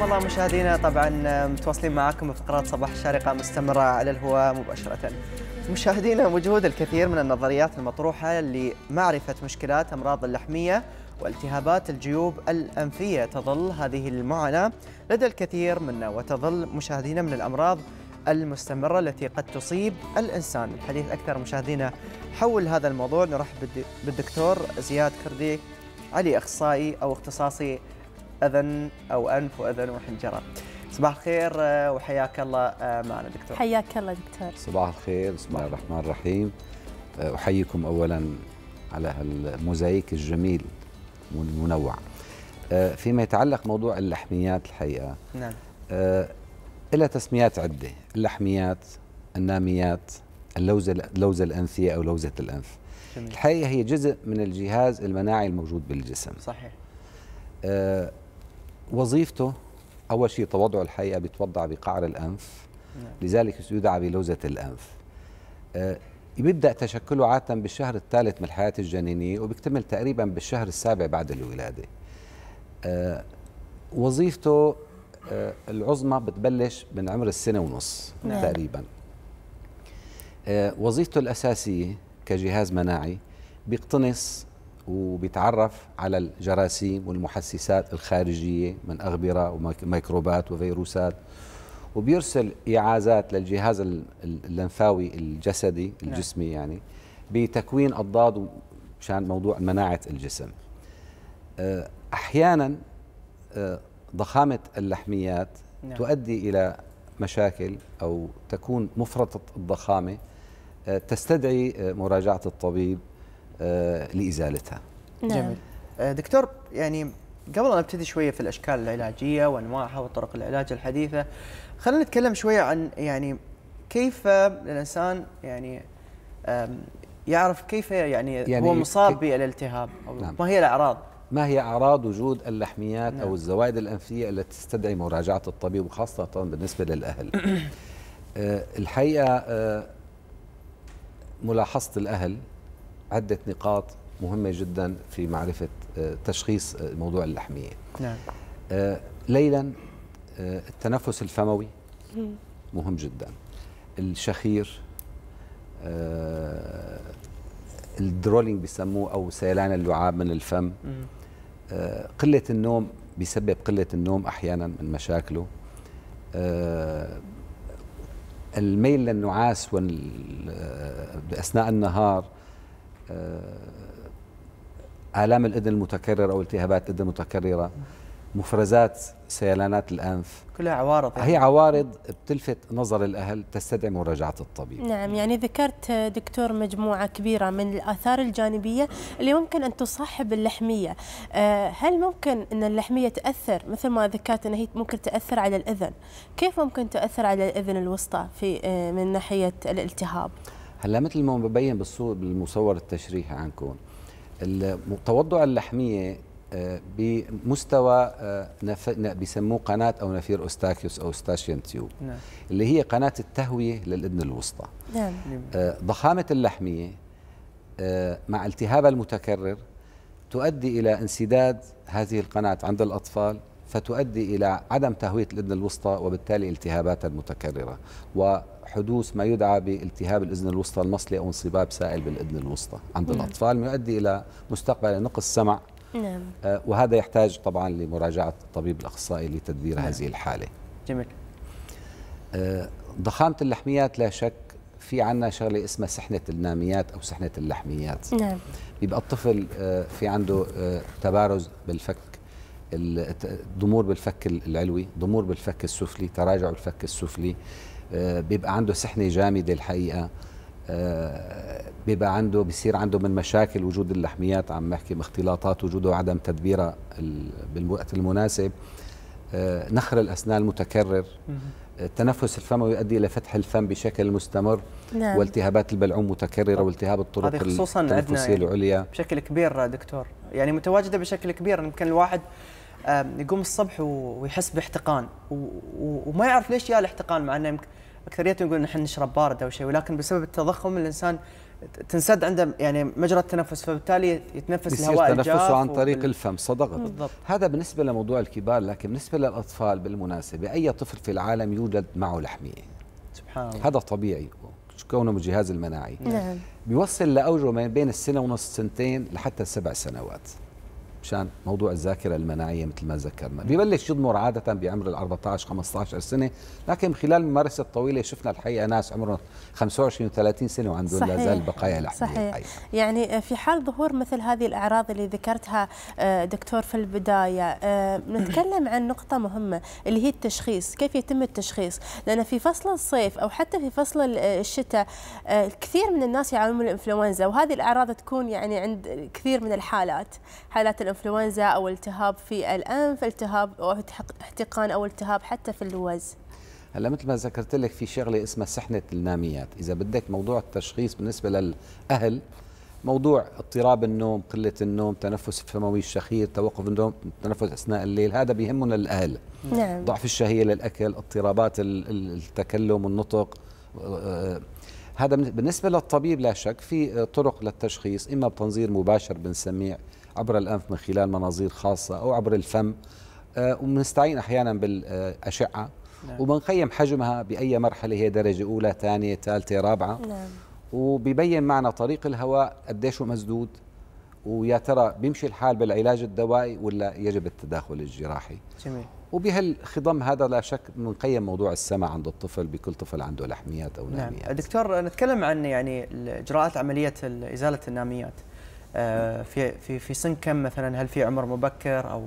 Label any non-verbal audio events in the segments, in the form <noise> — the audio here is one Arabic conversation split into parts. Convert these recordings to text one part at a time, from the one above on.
حياكم الله مشاهدينا طبعا متواصلين معاكم بفقرات صباح الشارقة مستمرة على الهواء مباشرة مشاهدينا وجود الكثير من النظريات المطروحة لمعرفة مشكلات أمراض اللحمية والتهابات الجيوب الأنفية تظل هذه المعاناة لدى الكثير منا وتظل مشاهدينا من الأمراض المستمرة التي قد تصيب الإنسان الحديث أكثر مشاهدينا حول هذا الموضوع نرحب بالدكتور زياد كردي علي أخصائي أو اختصاصي اذن او انف واذن وحنجره. صباح الخير آه، وحياك الله آه، معنا دكتور. حياك الله دكتور. صباح الخير، بسم الله الرحمن الرحيم. آه، احييكم اولا على هالموزايك الجميل والمنوع. فيما يتعلق موضوع اللحميات الحقيقه. نعم. لها تسميات عده، اللحميات، الناميات، اللوزه اللوزه الانثيه او لوزه الانف. جميل. الحقيقه هي جزء من الجهاز المناعي الموجود بالجسم. صحيح. وظيفته أول شيء تواضع الحقيقة بيتوضع بقعر الأنف نعم. لذلك يدعى بلوزة الأنف آه، يبدأ تشكله عادة بالشهر الثالث من الحياة الجنينية وبيكتمل تقريبا بالشهر السابع بعد الولادة آه، وظيفته آه، العظمى بتبلش من عمر السنة ونص نعم. تقريبا وظيفته الأساسية كجهاز مناعي بيقتنص وبيتعرف على الجراثيم والمحسسات الخارجية من أغبرة وميكروبات وفيروسات وبيرسل إعازات للجهاز اللمفاوي الجسدي نعم. الجسمي يعني بتكوين أضداد مشان موضوع مناعة الجسم آه، أحيانا آه، ضخامة اللحميات نعم. تؤدي إلى مشاكل أو تكون مفرطة الضخامة آه، تستدعي مراجعة الطبيب آه، لازالتها. نعم. جميل. آه، دكتور يعني قبل أن نبتدي شويه في الاشكال العلاجيه وانواعها وطرق العلاج الحديثه خلينا نتكلم شويه عن يعني كيف الانسان يعني يعرف كيف يعني, يعني هو مصاب بالالتهاب أو نعم. ما هي الاعراض ما هي اعراض وجود اللحميات نعم. او الزوائد الانفيه التي تستدعي مراجعه الطبيب وخاصه بالنسبه للاهل <coughs> آه، الحقيقه ملاحظه الاهل عدة نقاط مهمة جدا في معرفة آه، تشخيص آه، موضوع اللحمية نعم. آه، ليلا التنفس الفموي مهم جدا الشخير الدرولينج بيسموه أو سيلان اللعاب من الفم قلة النوم بيسبب قلة النوم أحيانا من مشاكله الميل للنعاس اثناء النهار آه، آلام الإذن المتكررة أو التهابات الإذن المتكررة مفرزات سيلانات الأنف كلها عوارض يعني. هي عوارض بتلفت نظر الأهل تستدعي مراجعة الطبيب نعم يعني ذكرت دكتور مجموعة كبيرة من الآثار الجانبية اللي ممكن أن تصاحب اللحمية آه، هل ممكن أن اللحمية تأثر مثل ما ذكرت أن هي ممكن تأثر على الأذن كيف ممكن تأثر على الأذن الوسطى في آه، من ناحية الالتهاب؟ هلا مثل ما ببين بالصور بالمصور التشريحي عندكم التوضع اللحميه آه، بمستوى آه، بسموه قناة أو نفير أوستاكيوس أو ستاشيان تيوب نعم. اللي هي قناة التهوية للأذن الوسطى نعم. آه، ضخامة اللحمية مع التهابها المتكرر تؤدي إلى انسداد هذه القناة عند الأطفال فتؤدي إلى عدم تهوية الإذن الوسطى وبالتالي التهابات متكررة وحدوث ما يدعى بالتهاب الإذن الوسطى المصلي أو انصباب سائل بالإذن الوسطى عند نعم. الأطفال يؤدي إلى مستقبل نقص سمع نعم. آه، وهذا يحتاج طبعا لمراجعة الطبيب الأخصائي لتدبير نعم. هذه الحالة جميل آه، ضخامة اللحميات لا شك في عنا شغلة اسمها سحنة الناميات أو سحنة اللحميات نعم. بيبقى الطفل آه، في عنده تبارز بالفك ضمور بالفك العلوي ضمور بالفك السفلي تراجع الفك السفلي آه، بيبقى عنده سحنه جامده الحقيقه آه، بيبقى عنده بيصير عنده من مشاكل وجود اللحميات عم بحكي باختلاطات وجوده وعدم تدبيرها بالوقت المناسب آه، نخر الاسنان المتكرر التنفس الفموي يؤدي الى فتح الفم بشكل مستمر نعم. والتهابات البلعوم متكرره والتهاب الطرق التنفسيه يعني العليا بشكل كبير دكتور يعني متواجده بشكل كبير يمكن الواحد يقوم الصبح ويحس باحتقان وما يعرف ليش جاء الاحتقان مع انه اكثريتهم يقولون نحن نشرب بارد او شيء ولكن بسبب التضخم الانسان تنسد عنده يعني مجرى التنفس فبالتالي يتنفس الهواء تنفسه عن طريق وبال... الفم صدقت بالضبط هذا بالنسبه لموضوع الكبار لكن بالنسبه للاطفال بالمناسبه اي طفل في العالم يوجد معه لحميه سبحان الله هذا طبيعي كونه من الجهاز المناعي نعم بيوصل لاوجه ما بين السنه ونص سنتين لحتى سبع سنوات مشان موضوع الذاكره المناعيه مثل ما ذكرنا ببلش يضمر عاده بعمر ال 14 15 سنه لكن خلال الممارسه الطويله شفنا الحقيقه ناس عمرهم 25 و30 سنه وعندهم لا زال بقايا لحميه صحيح الحقيقة. يعني في حال ظهور مثل هذه الاعراض اللي ذكرتها آه، دكتور في البدايه آه، نتكلم عن نقطه مهمه اللي هي التشخيص كيف يتم التشخيص لان في فصل الصيف او حتى في فصل آه، الشتاء كثير من الناس يعانون من الانفلونزا وهذه الاعراض تكون يعني عند كثير من الحالات حالات إنفلونزا أو التهاب في الأنف التهاب أو احتقان أو التهاب حتى في اللوز هلا مثل ما ذكرت لك في شغله اسمها سحنه الناميات اذا بدك موضوع التشخيص بالنسبه للاهل موضوع اضطراب النوم قله النوم تنفس الفموي الشخير توقف النوم تنفس اثناء الليل هذا بيهمنا الاهل نعم. ضعف الشهيه للاكل اضطرابات التكلم والنطق آه، آه، آه، هذا بالنسبه للطبيب لا شك في طرق للتشخيص اما بتنظير مباشر بنسميه عبر الأنف من خلال مناظير خاصة أو عبر الفم آه، وبنستعين أحيانا بالأشعة نعم. وبنقيم حجمها بأي مرحلة هي درجة أولى ثانية ثالثة رابعة نعم. وبيبين معنا طريق الهواء قديش مسدود ويا ترى بيمشي الحال بالعلاج الدوائي ولا يجب التداخل الجراحي جميل وبهالخضم هذا لا شك بنقيم موضوع السمع عند الطفل بكل طفل عنده لحميات او نعم. ناميات نعم. دكتور نتكلم عن يعني اجراءات عمليه ازاله الناميات آه، في في في سن كم مثلا هل في عمر مبكر او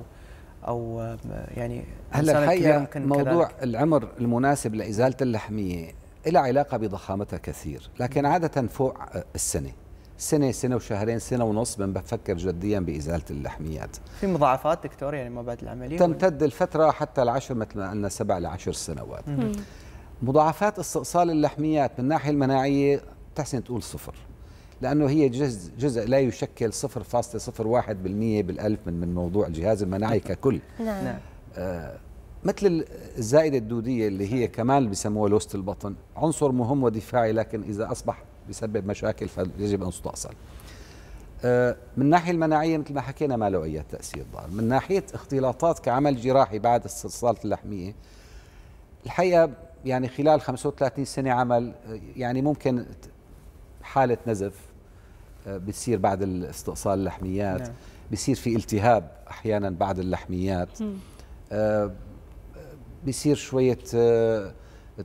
او آه، يعني هلا الحقيقه ممكن موضوع كذلك؟ العمر المناسب لازاله اللحميه إلى علاقه بضخامتها كثير لكن عاده فوق السنه سنه سنه وشهرين سنه ونص من بفكر جديا بازاله اللحميات في مضاعفات دكتور يعني ما بعد العمليه تمتد الفتره حتى العشر مثل ما قلنا سبع لعشر سنوات مضاعفات استئصال اللحميات من الناحيه المناعيه تحسن تقول صفر لانه هي جزء, جزء لا يشكل 0.01% بالالف من من موضوع الجهاز المناعي نعم. ككل نعم. نعم آه مثل الزائده الدوديه اللي هي كمان بسموها لوست البطن عنصر مهم ودفاعي لكن اذا اصبح بسبب مشاكل فيجب ان تستأصل آه من الناحيه المناعيه مثل ما حكينا ما له اي تاثير ضار من ناحيه اختلاطات كعمل جراحي بعد استئصال اللحميه الحقيقه يعني خلال 35 سنه عمل آه، يعني ممكن حاله نزف بتصير بعد استئصال اللحميات نعم. بيصير في التهاب احيانا بعد اللحميات آه، بيصير شويه آه،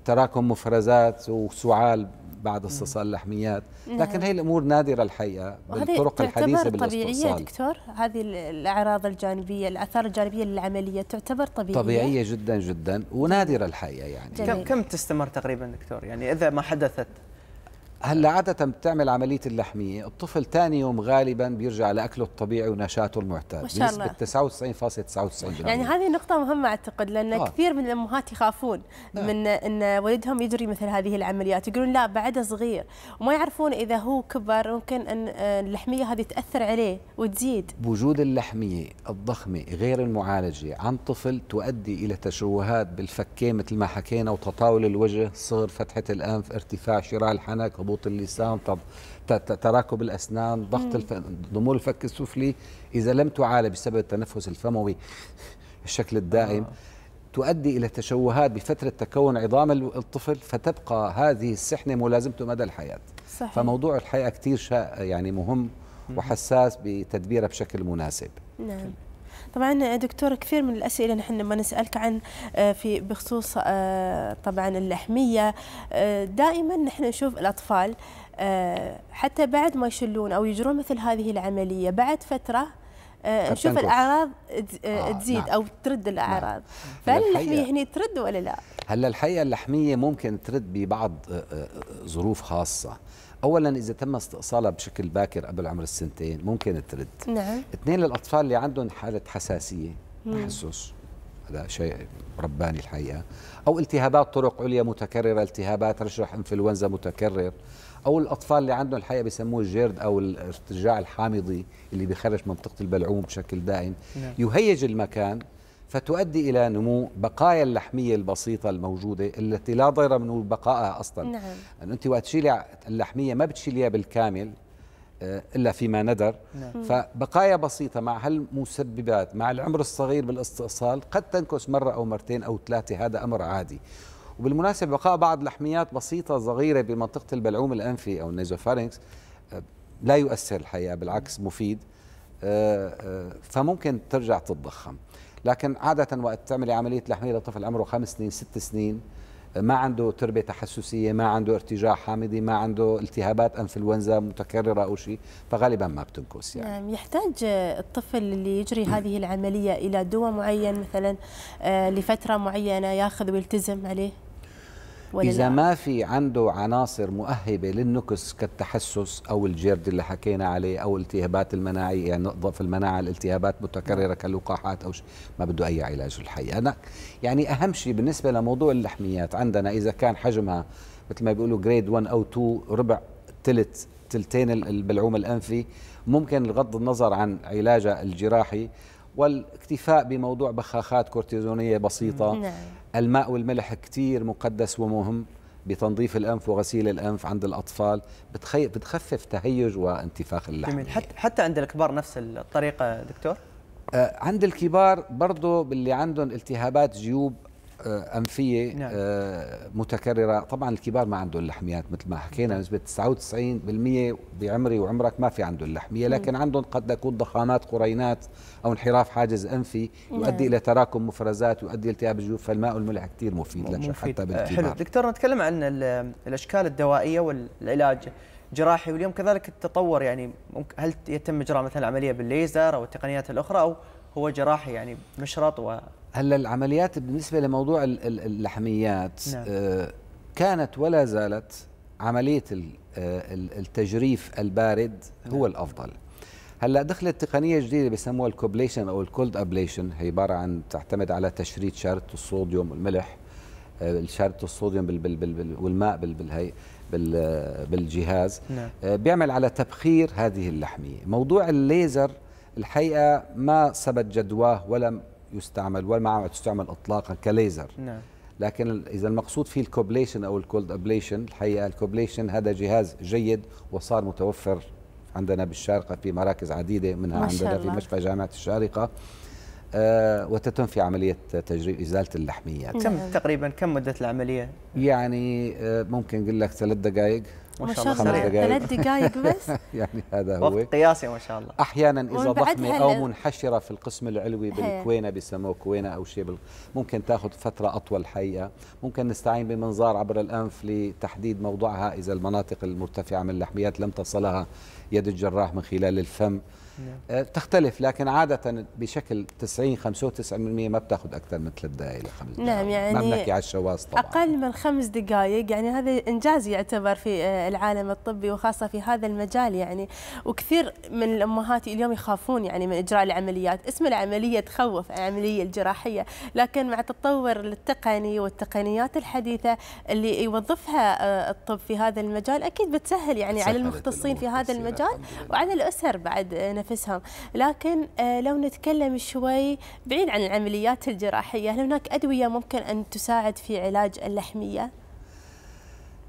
تراكم مفرزات وسعال بعد استئصال اللحميات نعم. لكن هي الامور نادره الحقيقه بالطرق الحديثه بالاستئصال طبيعيه دكتور هذه الاعراض الجانبيه الاثار الجانبيه للعمليه تعتبر طبيعيه طبيعيه جدا جدا ونادره الحقيقه يعني جميل. كم تستمر تقريبا دكتور يعني اذا ما حدثت هلا عادة بتعمل عملية اللحمية، الطفل ثاني يوم غالبا بيرجع لأكله الطبيعي ونشاته المعتاد ما شاء الله بنسبة 99.99 يعني هذه نقطة مهمة أعتقد لأن آه. كثير من الأمهات يخافون نعم. من أن ولدهم يجري مثل هذه العمليات، يقولون لا بعده صغير وما يعرفون إذا هو كبر ممكن أن اللحمية هذه تأثر عليه وتزيد وجود اللحمية الضخمة غير المعالجة عن طفل تؤدي إلى تشوهات بالفكين مثل ما حكينا وتطاول الوجه، صغر فتحة الأنف، ارتفاع شراع الحنك، هبوط اللسان طب تراكب الاسنان ضغط الف... ضمور الفك السفلي اذا لم تعالج بسبب التنفس الفموي <laughs> الشكل الدائم آه. تؤدي الى تشوهات بفتره تكون عظام الطفل فتبقى هذه السحنه ملازمته مدى الحياه صحيح. فموضوع الحياه كثير شا... يعني مهم وحساس بتدبيرها بشكل مناسب نعم طبعا دكتور كثير من الاسئله نحن لما نسالك عن آه، في بخصوص آه، طبعا اللحميه آه، دائما نحن نشوف الاطفال حتى بعد ما يشلون او يجرون مثل هذه العمليه بعد فتره نشوف الاعراض تزيد آه نعم. او ترد الاعراض نعم. فهل اللحميه هنا ترد ولا لا هلا الحقيقه اللحميه ممكن ترد ببعض ظروف خاصه اولا اذا تم استئصالها بشكل باكر قبل عمر السنتين ممكن ترد نعم اثنين للاطفال اللي عندهم حاله حساسيه تحسس هذا شيء رباني الحقيقه او التهابات طرق عليا متكرره التهابات رشح انفلونزا متكرر او الاطفال اللي عندهم الحقيقه بيسموه الجيرد او الارتجاع الحامضي اللي بيخرج منطقه البلعوم بشكل دائم نعم. يهيج المكان فتؤدي إلى نمو بقايا اللحمية البسيطة الموجودة التي لا ضير من بقائها أصلا نعم. أن أنت وقت تشيلي اللحمية ما بتشيليها بالكامل آه، إلا فيما ندر نعم. فبقايا بسيطة مع هالمسببات مع العمر الصغير بالاستئصال قد تنكس مرة أو مرتين أو ثلاثة هذا أمر عادي وبالمناسبة بقاء بعض لحميات بسيطة صغيرة بمنطقة البلعوم الأنفي أو النيزوفارينكس آه، لا يؤثر الحقيقة بالعكس مفيد آه، فممكن ترجع تتضخم لكن عادة وقت تعملي عملية لحمية لطفل عمره خمس سنين ست سنين ما عنده تربية تحسسية ما عنده ارتجاع حامضي ما عنده التهابات انفلونزا متكررة أو شيء فغالبا ما بتنكس يعني نعم يحتاج الطفل اللي يجري هذه العملية إلى دواء معين مثلا آه، لفترة معينة ياخذ ويلتزم عليه إذا ما في عنده عناصر مؤهبة للنكس كالتحسس أو الجرد اللي حكينا عليه أو التهابات المناعية يعني ضعف المناعة الالتهابات متكررة نعم. كاللقاحات أو شيء ما بده أي علاج الحقيقة أنا يعني أهم شيء بالنسبة لموضوع اللحميات عندنا إذا كان حجمها مثل ما بيقولوا جريد 1 أو 2 ربع ثلث تلتين البلعوم الأنفي ممكن بغض النظر عن علاجها الجراحي والاكتفاء بموضوع بخاخات كورتيزونية بسيطة نعم. الماء والملح كثير مقدس ومهم بتنظيف الانف وغسيل الانف عند الاطفال بتخي... بتخفف تهيج وانتفاخ اللحم جميل حتى حتى عند الكبار نفس الطريقه دكتور آه، عند الكبار برضه اللي عندهم التهابات جيوب آه، انفيه نعم. آه، متكرره طبعا الكبار ما عندهم اللحميات مثل ما حكينا نعم. نسبه 99% بعمري وعمرك ما في عندهم اللحميه لكن عندهم قد تكون ضخامات قرينات او انحراف حاجز انفي نعم. يؤدي نعم. الى تراكم مفرزات يؤدي التهاب الجيوب فالماء الملح كثير مفيد, لك حتى آه، بالكبار حلو دكتور نتكلم عن الاشكال الدوائيه والعلاج جراحي واليوم كذلك التطور يعني هل يتم اجراء مثلا عمليه بالليزر او التقنيات الاخرى او هو جراحي يعني مشرط و هلا العمليات بالنسبه لموضوع اللحميات نعم. آه، كانت ولا زالت عمليه آه، التجريف البارد هو نعم. الافضل هلا دخلت تقنيه جديده بسموها الكوبليشن او الكولد ابليشن هي عباره عن تعتمد على تشريد شارة الصوديوم والملح شارة الصوديوم بال بال بال والماء بال بالهي بال آه، بالجهاز نعم. بيعمل على تبخير هذه اللحميه موضوع الليزر الحقيقه ما سبت جدواه ولا يستعمل والمعمل تستعمل اطلاقا كليزر نعم لكن اذا المقصود فيه الكوبليشن او الكولد ابليشن الحقيقه الكوبليشن هذا جهاز جيد وصار متوفر عندنا بالشارقه في مراكز عديده منها عندنا في مشفى جامعه الشارقه آه، وتتم في عملية تجريب إزالة اللحميات كم تقريبا كم مدة العملية؟ يعني آه، ممكن أقول لك ثلاث دقائق ما شاء الله دقائق ثلاث دقائق <laughs> بس يعني هذا هو وقت قياسي ما شاء الله احيانا اذا ضخمه او منحشره في القسم العلوي بالكوينه بسموه كوينه او شيء ممكن تاخذ فتره اطول حقيقه ممكن نستعين بمنظار عبر الانف لتحديد موضعها اذا المناطق المرتفعه من اللحميات لم تصلها يد الجراح من خلال الفم نعم. آه، تختلف لكن عادة بشكل 90 95% ما بتاخذ أكثر من ثلاث دقائق إلى خمس دقائق نعم يعني ما بنحكي على الشواذ طبعا أقل من خمس دقائق يعني هذا إنجاز يعتبر في آه، العالم الطبي وخاصة في هذا المجال يعني وكثير من الأمهات اليوم يخافون يعني من إجراء العمليات اسم العملية تخوف العملية الجراحية لكن مع التطور التقني والتقنيات الحديثة اللي يوظفها آه، الطب في هذا المجال أكيد بتسهل يعني على المختصين في هذا المجال وعلى الأسر بعد نفسهم لكن آه، لو نتكلم شوي بعيد عن العمليات الجراحية هل هناك أدوية ممكن أن تساعد في علاج اللحمية؟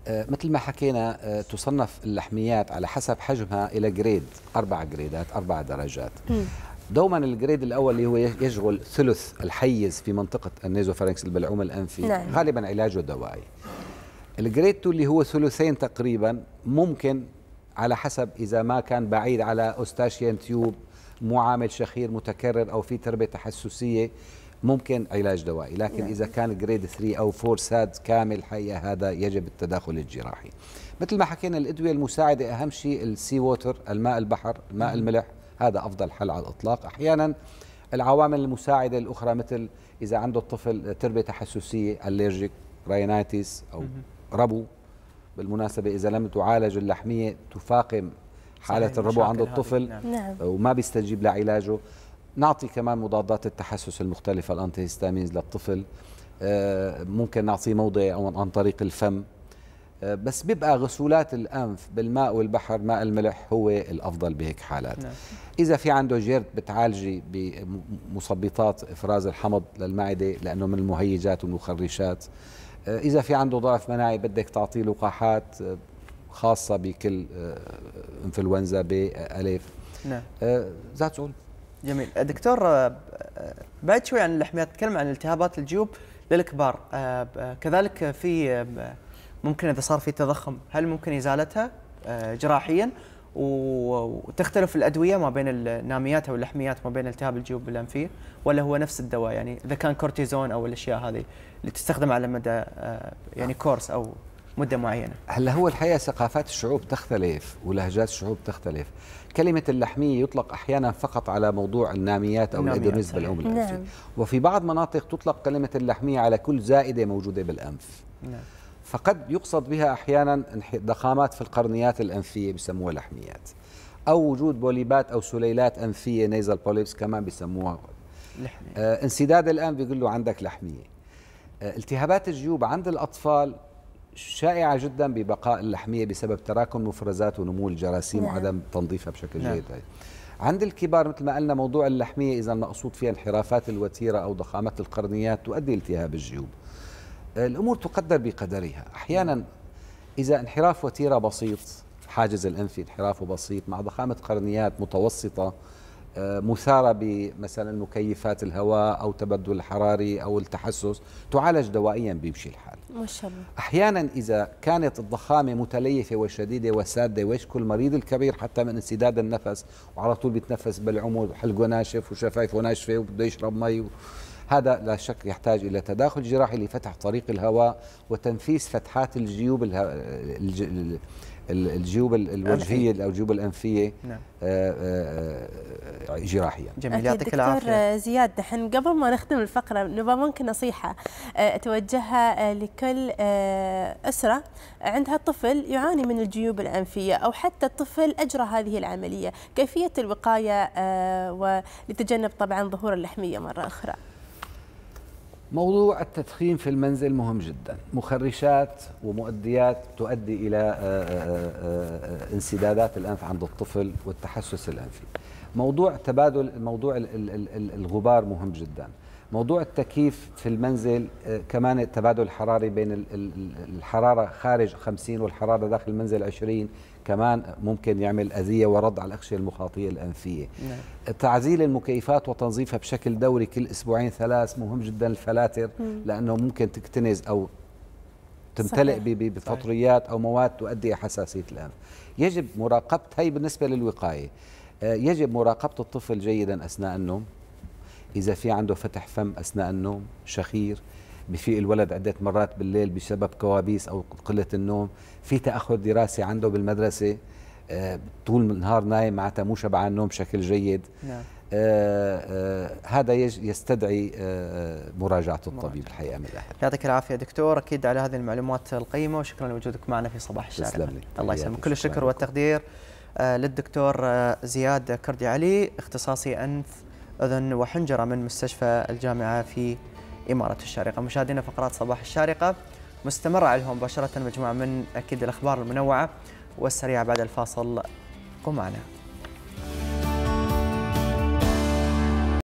آه، مثل ما حكينا آه، تصنف اللحميات على حسب حجمها إلى جريد أربع جريدات أربع درجات دوما الجريد الاول اللي هو يشغل ثلث الحيز في منطقه النيزوفارنكس البلعوم الانفي نعم. غالبا علاجه دوائي الجريد 2 اللي هو ثلثين تقريبا ممكن على حسب إذا ما كان بعيد على أوستاشيان تيوب معامل شخير متكرر أو في تربة تحسسية ممكن علاج دوائي لكن نعم. إذا كان جريد 3 أو 4 ساد كامل حقيقة هذا يجب التداخل الجراحي مثل ما حكينا الأدوية المساعدة أهم شيء السي ووتر الماء البحر ماء نعم. الملح هذا أفضل حل على الإطلاق أحيانا العوامل المساعدة الأخرى مثل إذا عنده الطفل تربة تحسسية الرجيك راينايتس أو ربو بالمناسبة إذا لم تعالج اللحمية تفاقم حالة الربو عند الطفل نعم. نعم. وما بيستجيب لعلاجه نعطي كمان مضادات التحسس المختلفة الانتيهستامينز للطفل آه، ممكن نعطيه موضع أو عن طريق الفم آه، بس بيبقى غسولات الأنف بالماء والبحر ماء الملح هو الأفضل بهيك حالات نعم. إذا في عنده جيرد بتعالجي بمثبطات إفراز الحمض للمعدة لأنه من المهيجات والمخرشات آه، اذا في عنده ضعف مناعي بدك تعطيه لقاحات آه، خاصه بكل آه، انفلونزا الف نعم ذاتس اول جميل دكتور بعد شوي عن اللحميات تكلم عن التهابات الجيوب للكبار كذلك في ممكن اذا صار في تضخم هل ممكن ازالتها جراحيا وتختلف الادويه ما بين الناميات او اللحميات ما بين التهاب الجيوب الانفيه ولا هو نفس الدواء يعني اذا كان كورتيزون او الاشياء هذه اللي تستخدم على مدى آه، يعني كورس او مده معينه. هلا هو الحقيقه ثقافات الشعوب تختلف ولهجات الشعوب تختلف. كلمه اللحميه يطلق احيانا فقط على موضوع الناميات او الادونيز بالعمر الانفي نعم. وفي بعض مناطق تطلق كلمه اللحميه على كل زائده موجوده بالانف. نعم. فقد يقصد بها أحيانا ضخامات في القرنيات الأنفية بسموها لحميات أو وجود بوليبات أو سليلات أنفية نيزل بوليبس كمان بسموها لحمية. آه، انسداد الآن بيقول له عندك لحمية آه، التهابات الجيوب عند الأطفال شائعة جدا ببقاء اللحمية بسبب تراكم مفرزات ونمو الجراثيم نعم. وعدم تنظيفها بشكل نعم. جيد طيب. عند الكبار مثل ما قلنا موضوع اللحمية إذا المقصود فيها انحرافات الوتيرة أو ضخامة القرنيات تؤدي التهاب الجيوب الامور تقدر بقدرها احيانا اذا انحراف وتيره بسيط حاجز الانفي انحرافه بسيط مع ضخامه قرنيات متوسطه آه، مثارة بمثلا مكيفات الهواء أو تبدل الحراري أو التحسس تعالج دوائيا بيمشي الحال ما شاء الله أحيانا إذا كانت الضخامة متليفة وشديدة وسادة ويشكو المريض الكبير حتى من انسداد النفس وعلى طول بيتنفس بالعمود وحلقه ناشف وشفايفه ناشفة وبده يشرب مي هذا لا شك يحتاج إلى تداخل جراحي لفتح طريق الهواء وتنفيس فتحات الجيوب الهو... الجيوب الوجهية أو الجيوب الأنفية نعم. آه، آه، آه، جراحيا جميل يعطيك العافية دكتور زياد دحين قبل ما نختم الفقرة نبغى ممكن نصيحة توجهها لكل أسرة عندها طفل يعاني من الجيوب الأنفية أو حتى الطفل أجرى هذه العملية كيفية الوقاية ولتجنب طبعا ظهور اللحمية مرة أخرى موضوع التدخين في المنزل مهم جدا مخرشات ومؤديات تؤدي إلى آه، آه، آه، انسدادات الأنف عند الطفل والتحسس الأنفي موضوع تبادل موضوع الغبار مهم جدا موضوع التكييف في المنزل آه، كمان التبادل الحراري بين الحرارة خارج 50 والحرارة داخل المنزل 20 كمان ممكن يعمل أذية ورد على الأغشية المخاطية الأنفية نعم. تعزيل المكيفات وتنظيفها بشكل دوري كل أسبوعين ثلاث مهم جدا الفلاتر لأنه ممكن تكتنز أو تمتلئ بفطريات أو مواد تؤدي حساسية الأنف يجب مراقبة هي بالنسبة للوقاية آه، يجب مراقبة الطفل جيدا أثناء النوم إذا في عنده فتح فم أثناء النوم شخير بفيق الولد عدة مرات بالليل بسبب كوابيس أو قلة النوم في تأخر دراسي عنده بالمدرسة آه، طول النهار نايم معناتها مو شبعان نوم بشكل جيد نعم. آه آه هذا يستدعي آه مراجعة الطبيب الحقيقة من الأهل يعطيك العافية دكتور أكيد على هذه المعلومات القيمة وشكرا لوجودك معنا في صباح الشارع الله يسلمك كل الشكر والتقدير آه، للدكتور آه، زياد كردي علي اختصاصي أنف أذن وحنجرة من مستشفى الجامعة في إمارة الشارقة مشاهدينا فقرات صباح الشارقة مستمرة على مباشرة مجموعة من أكيد الأخبار المنوعة والسريعة بعد الفاصل قم معنا